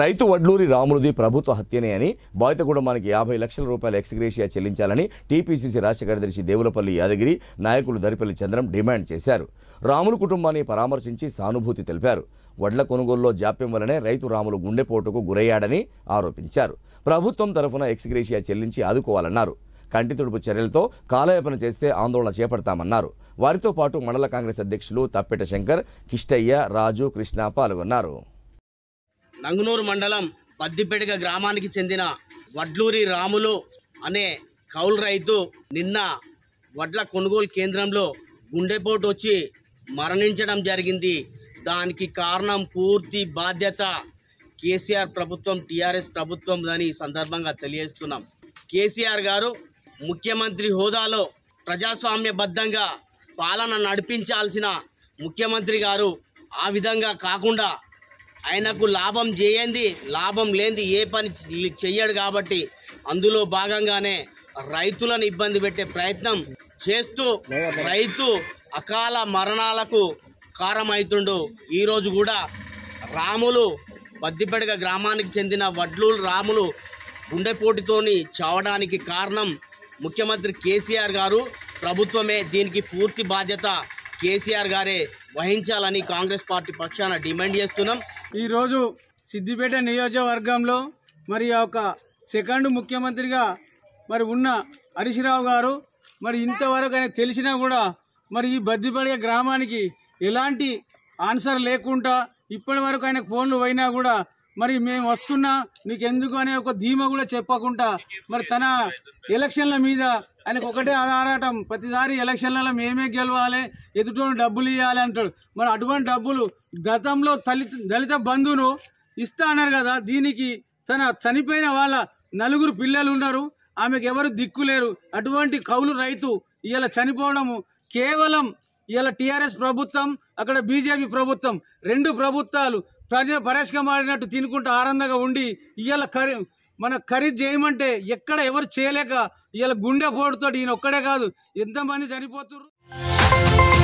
రైతు వడ్లూరి రాములది ప్రభుత్వ హత్యనే అని బాధిత కుటుంబానికి యాభై లక్షల రూపాయల ఎక్స్గ్రేషియా చెల్లించాలని టీపీసీసీ రాష్ట్ర కార్యదర్శి దేవులపల్లి యాదగిరి నాయకులు దరిపల్లి చంద్రం డిమాండ్ చేశారు రాముల కుటుంబాన్ని పరామర్శించి సానుభూతి తెలిపారు వడ్ల కొనుగోలులో జాప్యం వలనే రైతు రాములు గుండెపోటుకు గురయ్యాడని ఆరోపించారు ప్రభుత్వం తరఫున ఎక్స్గ్రేషియా చెల్లించి ఆదుకోవాలన్నారు కంటి తుడుపు చర్యలతో కాలయాపన చేస్తే ఆందోళన చేపడతామన్నారు వారితో పాటు మండల కాంగ్రెస్ అధ్యక్షులు తప్పెట శంకర్ కిష్టయ్య రాజు కృష్ణ పాల్గొన్నారు నంగునూరు మండలం బద్దిపేటక గ్రామానికి చెందిన వడ్లూరి రాములు అనే కౌలు రైతు నిన్న వడ్ల కొనుగోలు కేంద్రంలో గుండెపోటు వచ్చి మరణించడం జరిగింది దానికి కారణం పూర్తి బాధ్యత కేసీఆర్ ప్రభుత్వం టీఆర్ఎస్ ప్రభుత్వం అని సందర్భంగా తెలియజేస్తున్నాం కేసీఆర్ గారు ముఖ్యమంత్రి హోదాలో ప్రజాస్వామ్యబద్ధంగా పాలన నడిపించాల్సిన ముఖ్యమంత్రి గారు ఆ విధంగా కాకుండా ఆయనకు లాభం చేయండి లాభం లేని ఏ పని చెయ్యడు కాబట్టి అందులో భాగంగానే రైతులను ఇబ్బంది పెట్టే ప్రయత్నం చేస్తూ రైతు అకాల మరణాలకు కారమవుతుండు ఈరోజు కూడా రాములు పద్దిపెడగ గ్రామానికి చెందిన వడ్లు రాములు గుండెపోటుతోని చావడానికి కారణం ముఖ్యమంత్రి కేసీఆర్ గారు ప్రభుత్వమే దీనికి పూర్తి బాధ్యత కేసీఆర్ గారే వహించాలని కాంగ్రెస్ పార్టీ పక్షాన డిమాండ్ చేస్తున్నాం ఈరోజు సిద్దిపేట నియోజకవర్గంలో మరి ఒక సెకండ్ ముఖ్యమంత్రిగా మరి ఉన్న హరీష్రావు గారు మరి ఇంతవరకు అనేది తెలిసినా కూడా మరి ఈ బద్దిపడిగ గ్రామానికి ఎలాంటి ఆన్సర్ లేకుండా ఇప్పటి వరకు ఆయనకు ఫోన్లు పోయినా కూడా మరి మేము వస్తున్నా నీకు ఎందుకు అనే ఒక ధీమ కూడా చెప్పకుండా మరి తన ఎలక్షన్ల మీద ఆయనకు ఒకటే ఆరాటం ప్రతిసారి ఎలక్షన్లలో మేమే గెలవాలి ఎదుటోని డబ్బులు ఇవ్వాలి అంటాడు మరి అటువంటి డబ్బులు గతంలో దళిత దళిత బంధువును ఇస్తా అన్నారు కదా దీనికి తన చనిపోయిన వాళ్ళ నలుగురు పిల్లలు ఉన్నారు ఆమెకు ఎవరు దిక్కు లేరు అటువంటి కౌలు రైతు ఇలా చనిపోవడము కేవలం ఇలా టీఆర్ఎస్ ప్రభుత్వం అక్కడ బీజేపీ ప్రభుత్వం రెండు ప్రభుత్వాలు మారినట్టు తినుకుంటూ ఆనందంగా ఉండి ఇవాళ కరీ మన ఖరీదు చేయమంటే ఎక్కడ ఎవరు చేయలేక ఇవాళ గుండె పోటుతో ఈయన ఒక్కడే కాదు ఎంతమంది చనిపోతున్నారు